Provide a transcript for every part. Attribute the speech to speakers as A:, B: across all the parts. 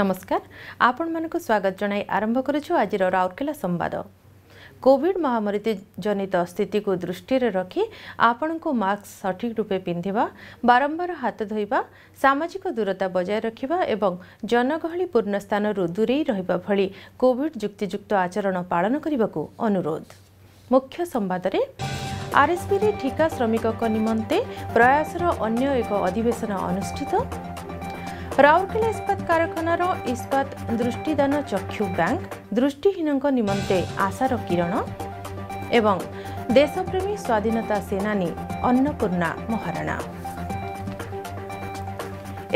A: ନମସ୍କାର ଆପଣମାନଙ୍କୁ ସ୍ୱାଗତ ଜଣାଇ ଆରମ୍ଭ କରୁଛୁ ଆଜିର ରାଉରକେଲା ସମ୍ବାଦ କୋଭିଡ୍ ମହାମାରୀ ଜନିତ ସ୍ଥିତିକୁ ଦୃଷ୍ଟିରେ ରଖି ଆପଣଙ୍କୁ ମାସ୍କ ସଠିକ୍ ରୂପେ ପିନ୍ଧିବା ବାରମ୍ବାର ହାତ ଧୋଇବା ସାମାଜିକ ଦୂରତା ବଜାୟ ରଖିବା ଏବଂ ଜନଗହଳିପୂର୍ଣ୍ଣ ସ୍ଥାନରୁ ଦୂରେଇ ରହିବା ଭଳି କୋଭିଡ୍ ଯୁକ୍ତିଯୁକ୍ତ ଆଚରଣ ପାଳନ କରିବାକୁ ଅନୁରୋଧ ମୁଖ୍ୟ ସମ୍ବାଦରେ ଆର୍ଏସ୍ପିରେ ଠିକା ଶ୍ରମିକଙ୍କ ନିମନ୍ତେ ପ୍ରୟାସର ଅନ୍ୟ ଏକ ଅଧିବେଶନ ଅନୁଷ୍ଠିତ ରାଉରକେଲା ଇସ୍ପାତ କାରଖାନାର ଇସ୍ପାତ ଦୃଷ୍ଟିଦାନ ଚକ୍ଷୁ ବ୍ୟାଙ୍କ ଦୃଷ୍ଟିହୀନଙ୍କ ନିମନ୍ତେ ଆଶାର କିରଣ ଏବଂ ଦେଶପ୍ରେମୀ ସ୍ୱାଧୀନତା ସେନାନୀ ଅନ୍ନପୂର୍ଣ୍ଣା ମହାରଣା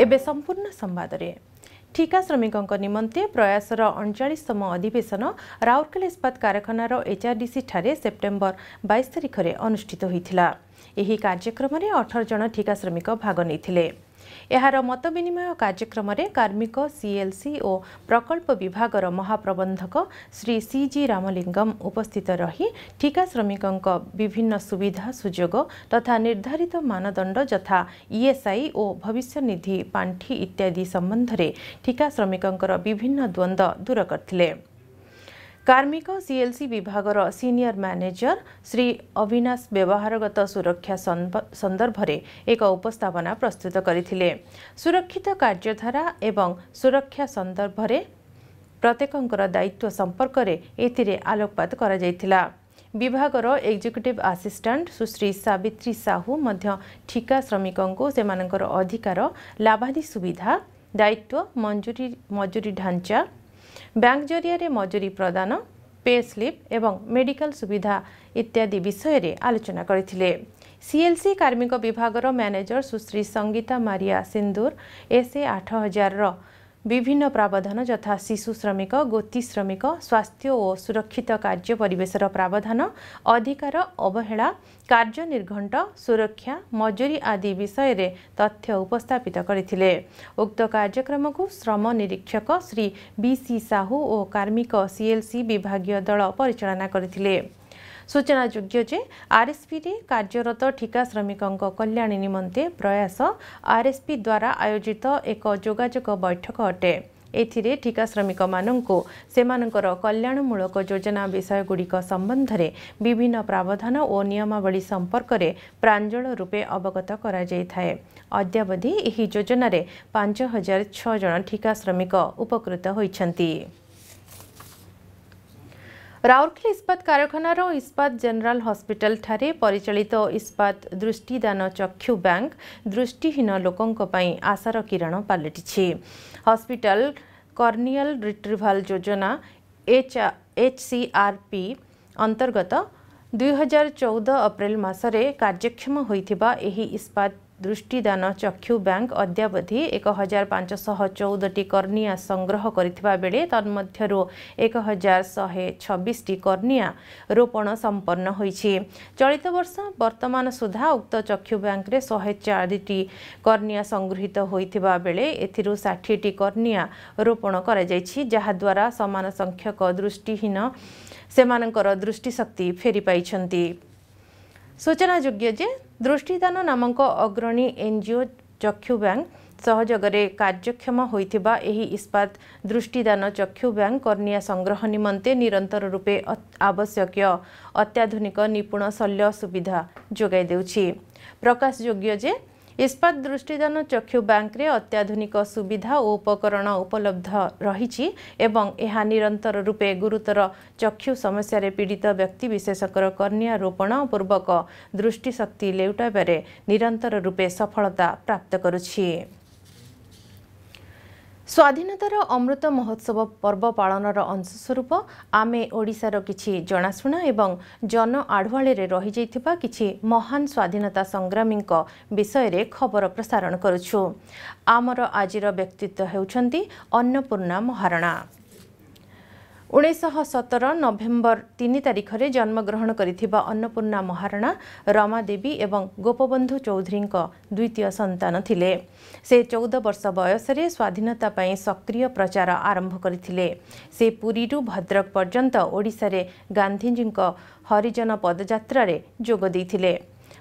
A: ଏବେ ସମ୍ପୂର୍ଣ୍ଣ ସମ୍ବାଦରେ ଠିକା ଶ୍ରମିକଙ୍କ ନିମନ୍ତେ ପ୍ରୟାସର ଅଣଚାଳିଶତମ ଅଧିବେଶନ ରାଉରକେଲା ଇସ୍ପାତ କାରଖାନାର ଏଚ୍ଆର୍ଡିସି ଠାରେ ସେପ୍ଟେମ୍ବର ବାଇଶ ତାରିଖରେ ଅନୁଷ୍ଠିତ ହୋଇଥିଲା ଏହି କାର୍ଯ୍ୟକ୍ରମରେ ଅଠର ଜଣ ଠିକା ଶ୍ରମିକ ଭାଗ ନେଇଥିଲେ ଏହାର ମତ ବିନିମୟ କାର୍ଯ୍ୟକ୍ରମରେ କାର୍ମିକ ସିଏଲ୍ସି ଓ ପ୍ରକଳ୍ପ ବିଭାଗର ମହାପ୍ରବନ୍ଧକ ଶ୍ରୀ ସିଜି ରାମଲିଙ୍ଗମ୍ ଉପସ୍ଥିତ ରହି ଠିକା ଶ୍ରମିକଙ୍କ ବିଭିନ୍ନ ସୁବିଧା ସୁଯୋଗ ତଥା ନିର୍ଦ୍ଧାରିତ ମାନଦଣ୍ଡ ଯଥା ଇଏସ୍ଆଇ e ଓ ଭବିଷ୍ୟନିଧି ପାଣ୍ଠି ଇତ୍ୟାଦି ସମ୍ବନ୍ଧରେ ଠିକା ଶ୍ରମିକଙ୍କର ବିଭିନ୍ନ ଦ୍ୱନ୍ଦ୍ୱ ଦୂର କରିଥିଲେ କାର୍ମିକ ସିଏଲ୍ସି ବିଭାଗର ସିନିୟର ମ୍ୟାନେଜର ଶ୍ରୀ ଅବିନାଶ ବ୍ୟବହାରଗତ ସୁରକ୍ଷା ସନ୍ଦର୍ଭରେ ଏକ ଉପସ୍ଥାପନା ପ୍ରସ୍ତୁତ କରିଥିଲେ ସୁରକ୍ଷିତ କାର୍ଯ୍ୟଧାରା ଏବଂ ସୁରକ୍ଷା ସନ୍ଦର୍ଭରେ ପ୍ରତ୍ୟେକଙ୍କର ଦାୟିତ୍ୱ ସମ୍ପର୍କରେ ଏଥିରେ ଆଲୋକପାତ କରାଯାଇଥିଲା ବିଭାଗର ଏକ୍ଜିକ୍ୟୁଟିଭ୍ ଆସିଷ୍ଟାଣ୍ଟ ସୁଶ୍ରୀ ସାବିତ୍ରୀ ସାହୁ ମଧ୍ୟ ଠିକା ଶ୍ରମିକଙ୍କୁ ସେମାନଙ୍କର ଅଧିକାର ଲାଭାଦି ସୁବିଧା ଦାୟିତ୍ୱ ମଜୁରୀ ମଜୁରୀ ଢାଞ୍ଚା ବ୍ୟାଙ୍କ ଜରିଆରେ ମଜୁରୀ ପ୍ରଦାନ ପେ ସ୍ଲିପ୍ ଏବଂ ମେଡିକାଲ ସୁବିଧା ଇତ୍ୟାଦି ବିଷୟରେ ଆଲୋଚନା କରିଥିଲେ ସିଏଲ୍ସି କାର୍ମିକ ବିଭାଗର ମ୍ୟାନେଜର ସୁଶ୍ରୀ ସଙ୍ଗୀତା ମାରିଆ ସିନ୍ଦୁର ଏସ୍ଏ ଆଠ ହଜାରର ବିଭିନ୍ନ ପ୍ରାବଧାନ ଯଥା ଶିଶୁ ଶ୍ରମିକ ଗୋତି ଶ୍ରମିକ ସ୍ୱାସ୍ଥ୍ୟ ଓ ସୁରକ୍ଷିତ କାର୍ଯ୍ୟ ପରିବେଶର ପ୍ରାବଧାନ ଅଧିକାର ଅବହେଳା କାର୍ଯ୍ୟ ନିର୍ଘଣ୍ଟ ସୁରକ୍ଷା ମଜୁରୀ ଆଦି ବିଷୟରେ ତଥ୍ୟ ଉପସ୍ଥାପିତ କରିଥିଲେ ଉକ୍ତ କାର୍ଯ୍ୟକ୍ରମକୁ ଶ୍ରମ ନିରୀକ୍ଷକ ଶ୍ରୀ ବି ସି ସାହୁ ଓ କାର୍ମିକ ସିଏଲ୍ସି ବିଭାଗୀୟ ଦଳ ପରିଚାଳନା କରିଥିଲେ ସୂଚନାଯୋଗ୍ୟ ଯେ ଆର୍ଏସ୍ପିରେ କାର୍ଯ୍ୟରତ ଠିକା ଶ୍ରମିକଙ୍କ କଲ୍ୟାଣ ନିମନ୍ତେ ପ୍ରୟାସ ଆର୍ଏସ୍ପି ଦ୍ୱାରା ଆୟୋଜିତ ଏକ ଯୋଗାଯୋଗ ବୈଠକ ଅଟେ ଏଥିରେ ଠିକା ଶ୍ରମିକମାନଙ୍କୁ ସେମାନଙ୍କର କଲ୍ୟାଣମୂଳକ ଯୋଜନା ବିଷୟଗୁଡ଼ିକ ସମ୍ବନ୍ଧରେ ବିଭିନ୍ନ ପ୍ରାବଧାନ ଓ ନିୟମାବଳୀ ସମ୍ପର୍କରେ ପ୍ରାଞ୍ଜଳ ରୂପେ ଅବଗତ କରାଯାଇଥାଏ ଅଦ୍ୟାବଧି ଏହି ଯୋଜନାରେ ପାଞ୍ଚ ହଜାର ଛଅ ଜଣ ଠିକା ଶ୍ରମିକ ଉପକୃତ ହୋଇଛନ୍ତି ରାଉରକେଲା ଇସ୍ପାତ କାରଖାନାର ଇସ୍ପାତ ଜେନେରାଲ ହସ୍ପିଟାଲଠାରେ ପରିଚାଳିତ ଇସ୍ପାତ ଦୃଷ୍ଟିଦାନ ଚକ୍ଷୁ ବ୍ୟାଙ୍କ ଦୃଷ୍ଟିହୀନ ଲୋକଙ୍କ ପାଇଁ ଆଶାର କିରଣ ପାଲଟିଛି ହସ୍ପିଟାଲ କର୍ନିଆଲ ରିଟ୍ରିଭାଲ ଯୋଜନା ଏଚ୍ସିଆର୍ପି ଅନ୍ତର୍ଗତ ଦୁଇହଜାର ଚଉଦ ଅପ୍ରେଲ ମାସରେ କାର୍ଯ୍ୟକ୍ଷମ ହୋଇଥିବା ଏହି ଇସ୍ପାତ ଦୃଷ୍ଟିଦାନ ଚକ୍ଷୁ ବ୍ୟାଙ୍କ ଅଦ୍ୟାବଧି ଏକ ହଜାର ପାଞ୍ଚଶହ ଚଉଦଟି କର୍ଣ୍ଣିଆ ସଂଗ୍ରହ କରିଥିବା ବେଳେ ତନ୍ମଧ୍ୟରୁ ଏକ ହଜାର ଶହେ ଛବିଶଟି କର୍ଣ୍ଣିଆ ରୋପଣ ସମ୍ପନ୍ନ ହୋଇଛି ଚଳିତ ବର୍ଷ ବର୍ତ୍ତମାନ ସୁଦ୍ଧା ଉକ୍ତ ଚକ୍ଷୁ ବ୍ୟାଙ୍କରେ ଶହେ ଚାରିଟି କର୍ଣ୍ଣିଆ ସଂଗୃହୀତ ହୋଇଥିବା ବେଳେ ଏଥିରୁ ଷାଠିଏଟି କର୍ଣ୍ଣିଆ ରୋପଣ କରାଯାଇଛି ଯାହାଦ୍ୱାରା ସମାନ ସଂଖ୍ୟକ ଦୃଷ୍ଟିହୀନ ସେମାନଙ୍କର ଦୃଷ୍ଟିଶକ୍ତି ଫେରିପାଇଛନ୍ତି सूचना जे दृष्टिदान नामक अग्रणी एनजिओ चक्षु ब्याङ् सहयोगले कार्यम इस्पात दृष्टिदान चक्षु ब्याङ्क कन्नी संग्रह निरन्तर रूपे आवश्यक अत्याधुनिक निपुण शल्य सुविधा योग्य जे ଇସ୍ପାତ ଦୃଷ୍ଟିଦାନ ଚକ୍ଷୁ ବ୍ୟାଙ୍କରେ ଅତ୍ୟାଧୁନିକ ସୁବିଧା ଓ ଉପକରଣ ଉପଲବ୍ଧ ରହିଛି ଏବଂ ଏହା ନିରନ୍ତର ରୂପେ ଗୁରୁତର ଚକ୍ଷୁ ସମସ୍ୟାରେ ପୀଡ଼ିତ ବ୍ୟକ୍ତିବିଶେଷଙ୍କର କର୍ଣ୍ଣିଆ ରୋପଣ ପୂର୍ବକ ଦୃଷ୍ଟିଶକ୍ତି ଲେଉଟାଇବାରେ ନିରନ୍ତର ରୂପେ ସଫଳତା ପ୍ରାପ୍ତ କରୁଛି ସ୍ୱାଧୀନତାର ଅମୃତ ମହୋତ୍ସବ ପର୍ବ ପାଳନର ଅଂଶସ୍ୱରୂପ ଆମେ ଓଡ଼ିଶାର କିଛି ଜଣାଶୁଣା ଏବଂ ଜନ ଆଢ଼ୁଆଳିରେ ରହିଯାଇଥିବା କିଛି ମହାନ ସ୍ୱାଧୀନତା ସଂଗ୍ରାମୀଙ୍କ ବିଷୟରେ ଖବର ପ୍ରସାରଣ କରୁଛୁ ଆମର ଆଜିର ବ୍ୟକ୍ତିତ୍ୱ ହେଉଛନ୍ତି ଅନ୍ନପୂର୍ଣ୍ଣା ମହାରଣା ଉଣେଇଶହ ସତର ନଭେମ୍ବର ତିନି ତାରିଖରେ ଜନ୍ମଗ୍ରହଣ କରିଥିବା ଅନ୍ନପୂର୍ଣ୍ଣା ମହାରଣା ରମାଦେବୀ ଏବଂ ଗୋପବନ୍ଧୁ ଚୌଧୁରୀଙ୍କ ଦ୍ୱିତୀୟ ସନ୍ତାନ ଥିଲେ ସେ ଚଉଦ ବର୍ଷ ବୟସରେ ସ୍ୱାଧୀନତା ପାଇଁ ସକ୍ରିୟ ପ୍ରଚାର ଆରମ୍ଭ କରିଥିଲେ ସେ ପୁରୀରୁ ଭଦ୍ରକ ପର୍ଯ୍ୟନ୍ତ ଓଡ଼ିଶାରେ ଗାନ୍ଧିଜୀଙ୍କ ହରିଜନ ପଦଯାତ୍ରାରେ ଯୋଗ ଦେଇଥିଲେ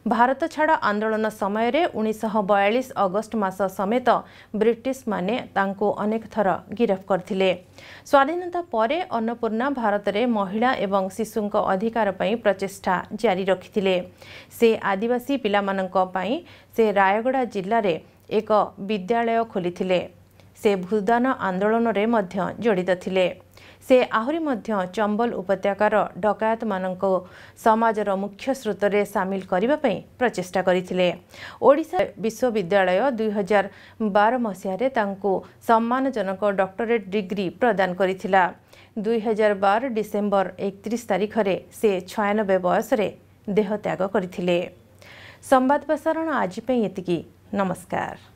A: ଭାରତ ଛାଡ଼ ଆନ୍ଦୋଳନ ସମୟରେ ଉଣେଇଶହ ବୟାଳିଶ ଅଗଷ୍ଟ ମାସ ସମେତ ବ୍ରିଟିଶମାନେ ତାଙ୍କୁ ଅନେକ ଥର ଗିରଫ କରିଥିଲେ ସ୍ୱାଧୀନତା ପରେ ଅନ୍ନପୂର୍ଣ୍ଣା ଭାରତରେ ମହିଳା ଏବଂ ଶିଶୁଙ୍କ ଅଧିକାର ପାଇଁ ପ୍ରଚେଷ୍ଟା ଜାରି ରଖିଥିଲେ ସେ ଆଦିବାସୀ ପିଲାମାନଙ୍କ ପାଇଁ ସେ ରାୟଗଡ଼ା ଜିଲ୍ଲାରେ ଏକ ବିଦ୍ୟାଳୟ ଖୋଲିଥିଲେ ସେ ଭୂଦାନ ଆନ୍ଦୋଳନରେ ମଧ୍ୟ ଜଡ଼ିତ ଥିଲେ ସେ ଆହୁରି ମଧ୍ୟ ଚମ୍ବଲ ଉପତ୍ୟକାର ଡକାୟତମାନଙ୍କୁ ସମାଜର ମୁଖ୍ୟ ସ୍ରୋତରେ ସାମିଲ କରିବା ପାଇଁ ପ୍ରଚେଷ୍ଟା କରିଥିଲେ ଓଡ଼ିଶା ବିଶ୍ୱବିଦ୍ୟାଳୟ ଦୁଇହଜାର ବାର ମସିହାରେ ତାଙ୍କୁ ସମ୍ମାନଜନକ ଡକ୍ଟରେଟ୍ ଡିଗ୍ରୀ ପ୍ରଦାନ କରିଥିଲା ଦୁଇହଜାର ବାର ଡିସେମ୍ବର ଏକତିରିଶ ତାରିଖରେ ସେ ଛୟାନବେ ବୟସରେ ଦେହତ୍ୟାଗ କରିଥିଲେ ସମ୍ବାଦ ପ୍ରସାରଣ ଆଜି ପାଇଁ ଏତିକି ନମସ୍କାର